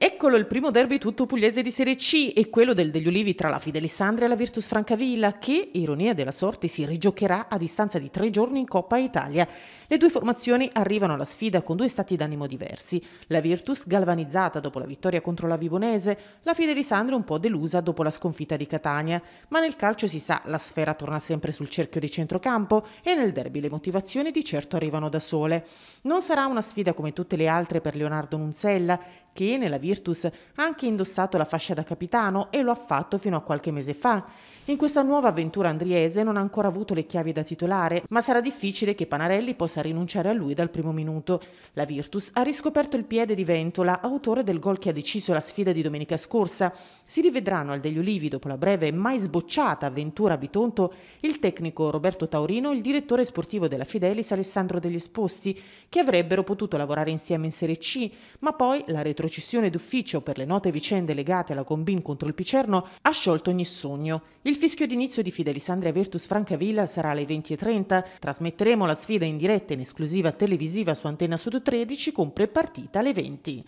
Eccolo il primo derby tutto pugliese di Serie C e quello del degli Ulivi tra la Fidelissandria e la Virtus Francavilla che, ironia della sorte, si rigiocherà a distanza di tre giorni in Coppa Italia. Le due formazioni arrivano alla sfida con due stati d'animo diversi. La Virtus galvanizzata dopo la vittoria contro la Vivonese, la Fidelissandria un po' delusa dopo la sconfitta di Catania. Ma nel calcio si sa, la sfera torna sempre sul cerchio di centrocampo e nel derby le motivazioni di certo arrivano da sole. Non sarà una sfida come tutte le altre per Leonardo Nunzella che nella Virtus Virtus ha anche indossato la fascia da capitano e lo ha fatto fino a qualche mese fa. In questa nuova avventura andriese non ha ancora avuto le chiavi da titolare, ma sarà difficile che Panarelli possa rinunciare a lui dal primo minuto. La Virtus ha riscoperto il piede di Ventola, autore del gol che ha deciso la sfida di domenica scorsa. Si rivedranno al degli Ulivi dopo la breve e mai sbocciata avventura a Bitonto il tecnico Roberto Taurino e il direttore sportivo della Fidelis Alessandro degli Esposti, che avrebbero potuto lavorare insieme in Serie C, ma poi la retrocessione d'ufficio per le note vicende legate alla Combin contro il Picerno ha sciolto ogni sogno. Il fischio d'inizio di Fidelisandria Virtus Francavilla sarà alle 20.30. Trasmetteremo la sfida in diretta in esclusiva televisiva su Antenna Sud 13 con prepartita alle 20.